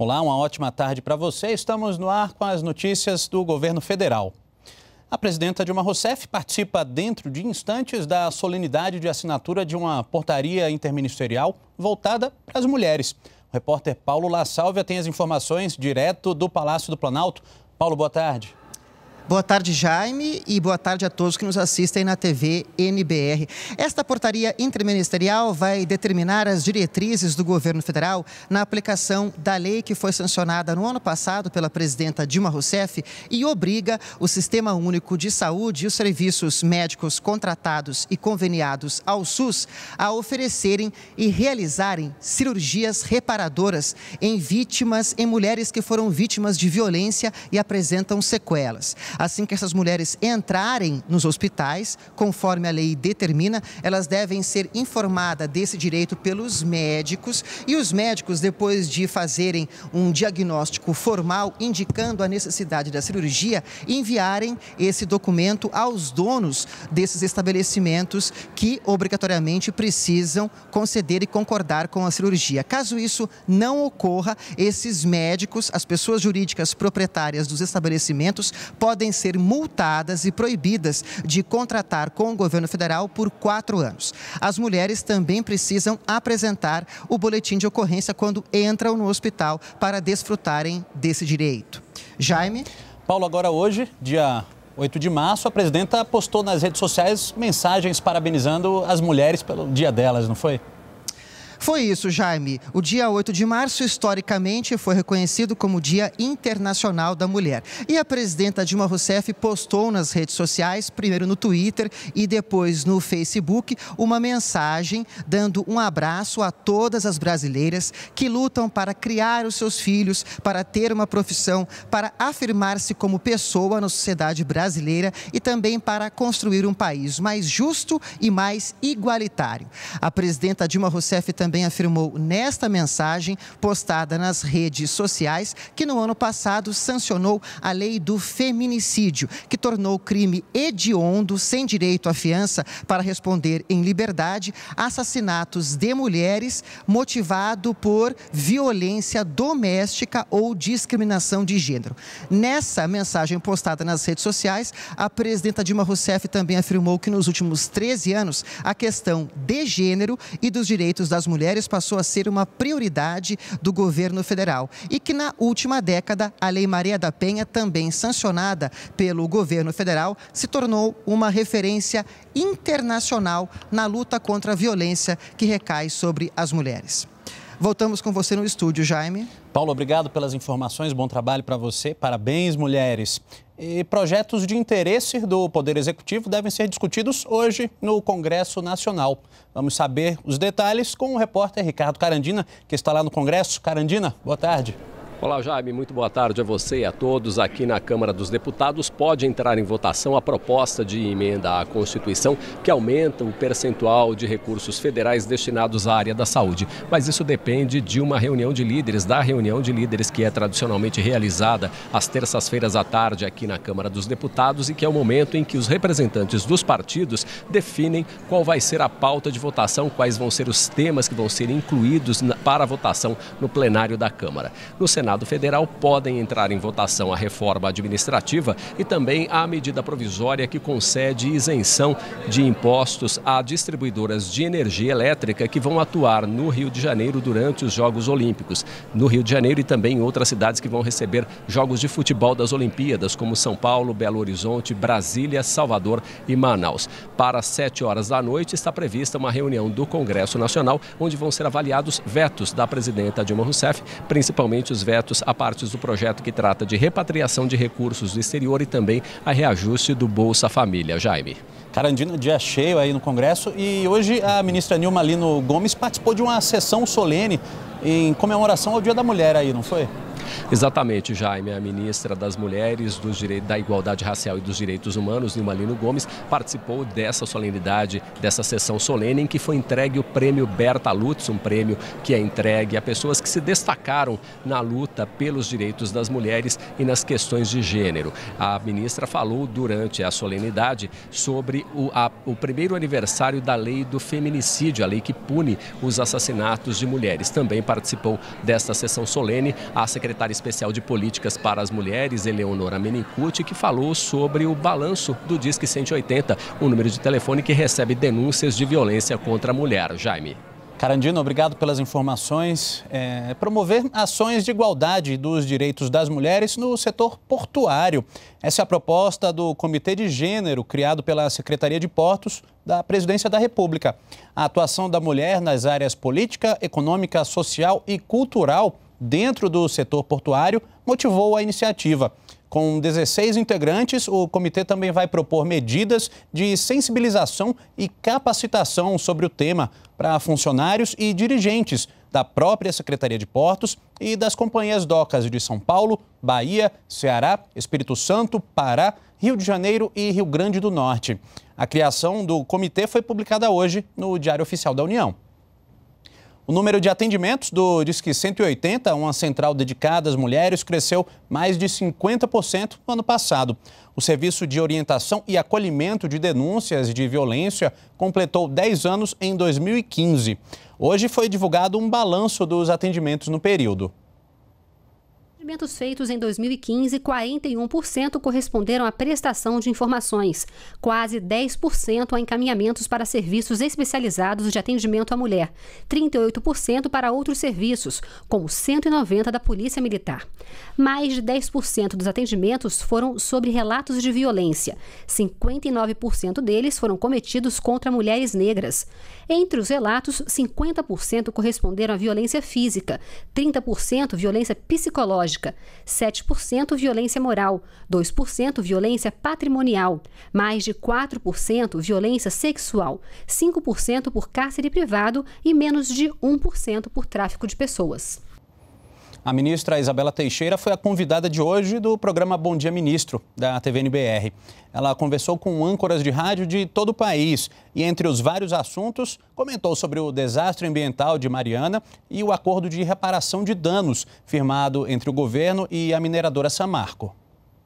Olá, uma ótima tarde para você. Estamos no ar com as notícias do governo federal. A presidenta Dilma Rousseff participa dentro de instantes da solenidade de assinatura de uma portaria interministerial voltada para as mulheres. O repórter Paulo La Sálvia tem as informações direto do Palácio do Planalto. Paulo, boa tarde. Boa tarde, Jaime, e boa tarde a todos que nos assistem na TV NBR. Esta portaria interministerial vai determinar as diretrizes do governo federal na aplicação da lei que foi sancionada no ano passado pela presidenta Dilma Rousseff e obriga o Sistema Único de Saúde e os serviços médicos contratados e conveniados ao SUS a oferecerem e realizarem cirurgias reparadoras em vítimas, em mulheres que foram vítimas de violência e apresentam sequelas. Assim que essas mulheres entrarem nos hospitais, conforme a lei determina, elas devem ser informadas desse direito pelos médicos e os médicos, depois de fazerem um diagnóstico formal indicando a necessidade da cirurgia, enviarem esse documento aos donos desses estabelecimentos que obrigatoriamente precisam conceder e concordar com a cirurgia. Caso isso não ocorra, esses médicos, as pessoas jurídicas proprietárias dos estabelecimentos, podem podem ser multadas e proibidas de contratar com o governo federal por quatro anos. As mulheres também precisam apresentar o boletim de ocorrência quando entram no hospital para desfrutarem desse direito. Jaime? Paulo, agora hoje, dia 8 de março, a presidenta postou nas redes sociais mensagens parabenizando as mulheres pelo dia delas, não foi? Foi isso, Jaime. O dia 8 de março, historicamente, foi reconhecido como Dia Internacional da Mulher. E a presidenta Dilma Rousseff postou nas redes sociais, primeiro no Twitter e depois no Facebook, uma mensagem dando um abraço a todas as brasileiras que lutam para criar os seus filhos, para ter uma profissão, para afirmar-se como pessoa na sociedade brasileira e também para construir um país mais justo e mais igualitário. A presidenta Dilma Rousseff também também afirmou nesta mensagem postada nas redes sociais que no ano passado sancionou a lei do feminicídio, que tornou crime hediondo, sem direito à fiança, para responder em liberdade, assassinatos de mulheres motivado por violência doméstica ou discriminação de gênero. Nessa mensagem postada nas redes sociais, a presidenta Dilma Rousseff também afirmou que nos últimos 13 anos a questão de gênero e dos direitos das mulheres mulheres passou a ser uma prioridade do governo federal e que na última década a Lei Maria da Penha, também sancionada pelo governo federal, se tornou uma referência internacional na luta contra a violência que recai sobre as mulheres. Voltamos com você no estúdio, Jaime. Paulo, obrigado pelas informações, bom trabalho para você. Parabéns, mulheres. E projetos de interesse do Poder Executivo devem ser discutidos hoje no Congresso Nacional. Vamos saber os detalhes com o repórter Ricardo Carandina, que está lá no Congresso. Carandina, boa tarde. Olá, Jaime. Muito boa tarde a você e a todos. Aqui na Câmara dos Deputados pode entrar em votação a proposta de emenda à Constituição que aumenta o percentual de recursos federais destinados à área da saúde. Mas isso depende de uma reunião de líderes, da reunião de líderes que é tradicionalmente realizada às terças-feiras à tarde aqui na Câmara dos Deputados e que é o momento em que os representantes dos partidos definem qual vai ser a pauta de votação, quais vão ser os temas que vão ser incluídos para a votação no plenário da Câmara. No Senado, Senado Federal podem entrar em votação a reforma administrativa e também a medida provisória que concede isenção de impostos a distribuidoras de energia elétrica que vão atuar no Rio de Janeiro durante os Jogos Olímpicos. No Rio de Janeiro e também em outras cidades que vão receber jogos de futebol das Olimpíadas, como São Paulo, Belo Horizonte, Brasília, Salvador e Manaus. Para 7 horas da noite está prevista uma reunião do Congresso Nacional, onde vão ser avaliados vetos da presidenta Dilma Rousseff, principalmente os vetos projetos, a parte do projeto que trata de repatriação de recursos do exterior e também a reajuste do Bolsa Família. Jaime. Carandina, dia cheio aí no Congresso e hoje a ministra Nilma Lino Gomes participou de uma sessão solene em comemoração ao Dia da Mulher aí, não foi? Exatamente, Jaime, a ministra das Mulheres, dos Direitos, da Igualdade Racial e dos Direitos Humanos, Lino Gomes, participou dessa solenidade, dessa sessão solene em que foi entregue o prêmio Berta Lutz, um prêmio que é entregue a pessoas que se destacaram na luta pelos direitos das mulheres e nas questões de gênero. A ministra falou durante a solenidade sobre o, a, o primeiro aniversário da lei do feminicídio, a lei que pune os assassinatos de mulheres. Também participou desta sessão solene a secretária secretária especial de Políticas para as Mulheres, Eleonora Menicucci, que falou sobre o balanço do Disque 180, o um número de telefone que recebe denúncias de violência contra a mulher. Jaime. Carandino, obrigado pelas informações. É, promover ações de igualdade dos direitos das mulheres no setor portuário. Essa é a proposta do Comitê de Gênero, criado pela Secretaria de Portos da Presidência da República. A atuação da mulher nas áreas política, econômica, social e cultural dentro do setor portuário motivou a iniciativa. Com 16 integrantes, o comitê também vai propor medidas de sensibilização e capacitação sobre o tema para funcionários e dirigentes da própria Secretaria de Portos e das companhias docas de São Paulo, Bahia, Ceará, Espírito Santo, Pará, Rio de Janeiro e Rio Grande do Norte. A criação do comitê foi publicada hoje no Diário Oficial da União. O número de atendimentos do Disque 180, uma central dedicada às mulheres, cresceu mais de 50% no ano passado. O Serviço de Orientação e Acolhimento de Denúncias de Violência completou 10 anos em 2015. Hoje foi divulgado um balanço dos atendimentos no período. Atendimentos feitos em 2015, 41% corresponderam à prestação de informações, quase 10% a encaminhamentos para serviços especializados de atendimento à mulher, 38% para outros serviços, como 190 da Polícia Militar. Mais de 10% dos atendimentos foram sobre relatos de violência, 59% deles foram cometidos contra mulheres negras. Entre os relatos, 50% corresponderam à violência física, 30% violência psicológica doméstica, 7% violência moral, 2% violência patrimonial, mais de 4% violência sexual, 5% por cárcere privado e menos de 1% por tráfico de pessoas. A ministra Isabela Teixeira foi a convidada de hoje do programa Bom Dia Ministro, da TVNBR. Ela conversou com âncoras de rádio de todo o país e, entre os vários assuntos, comentou sobre o desastre ambiental de Mariana e o acordo de reparação de danos firmado entre o governo e a mineradora Samarco.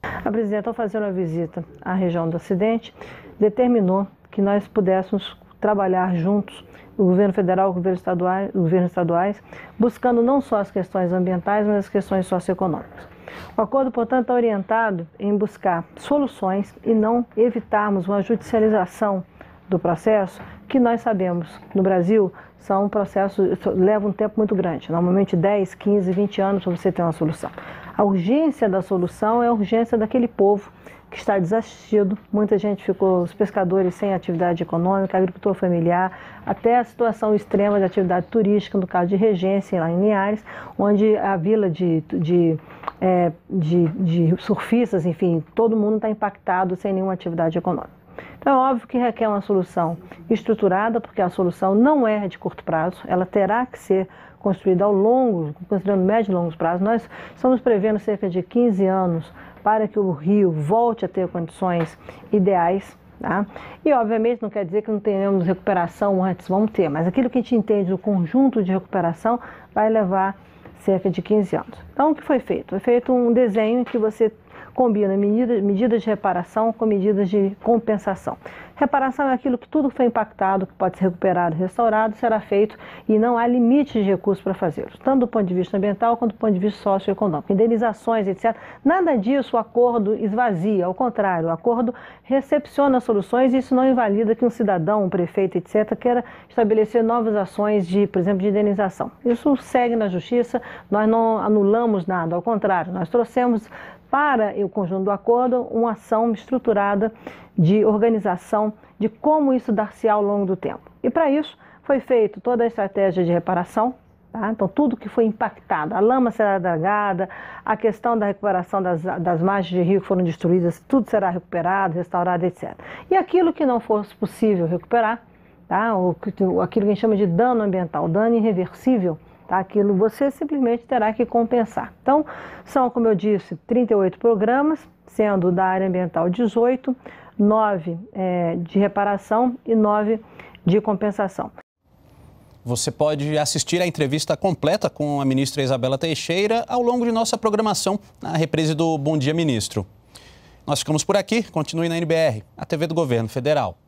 A presidenta, ao fazer uma visita à região do Ocidente, determinou que nós pudéssemos trabalhar juntos, o governo federal, o governo estadual, os governos estaduais, buscando não só as questões ambientais, mas as questões socioeconômicas. O acordo, portanto, está orientado em buscar soluções e não evitarmos uma judicialização do processo, que nós sabemos no Brasil são processos leva um tempo muito grande, normalmente 10, 15, 20 anos para você ter uma solução. A urgência da solução é a urgência daquele povo que está desassistido. Muita gente ficou, os pescadores sem atividade econômica, agricultor familiar, até a situação extrema de atividade turística, no caso de Regência, lá em Linhares, onde a vila de, de, é, de, de surfistas, enfim, todo mundo está impactado sem nenhuma atividade econômica. Então, é óbvio que requer uma solução estruturada, porque a solução não é de curto prazo, ela terá que ser construída ao longo, considerando médio e longo prazo. Nós estamos prevendo cerca de 15 anos para que o rio volte a ter condições ideais. Tá? E, obviamente, não quer dizer que não tenhamos recuperação antes, vamos ter, mas aquilo que a gente entende do conjunto de recuperação vai levar cerca de 15 anos. Então, o que foi feito? Foi feito um desenho em que você combina medidas de reparação com medidas de compensação. Reparação é aquilo que tudo foi impactado, que pode ser recuperado, restaurado, será feito e não há limite de recursos para fazê-lo, tanto do ponto de vista ambiental quanto do ponto de vista socioeconômico. Indenizações, etc. Nada disso o acordo esvazia, ao contrário, o acordo recepciona soluções e isso não invalida que um cidadão, um prefeito, etc., queira estabelecer novas ações de, por exemplo, de indenização. Isso segue na justiça, nós não anulamos nada, ao contrário, nós trouxemos para o conjunto do acordo uma ação estruturada de organização de como isso dar-se ao longo do tempo. E para isso foi feito toda a estratégia de reparação, Tá? Então, tudo que foi impactado, a lama será dragada, a questão da recuperação das, das margens de rio que foram destruídas, tudo será recuperado, restaurado, etc. E aquilo que não fosse possível recuperar, tá? aquilo que a gente chama de dano ambiental, dano irreversível, tá? aquilo você simplesmente terá que compensar. Então, são, como eu disse, 38 programas, sendo da área ambiental 18, nove é, de reparação e nove de compensação. Você pode assistir a entrevista completa com a ministra Isabela Teixeira ao longo de nossa programação na reprise do Bom Dia Ministro. Nós ficamos por aqui, continue na NBR, a TV do Governo Federal.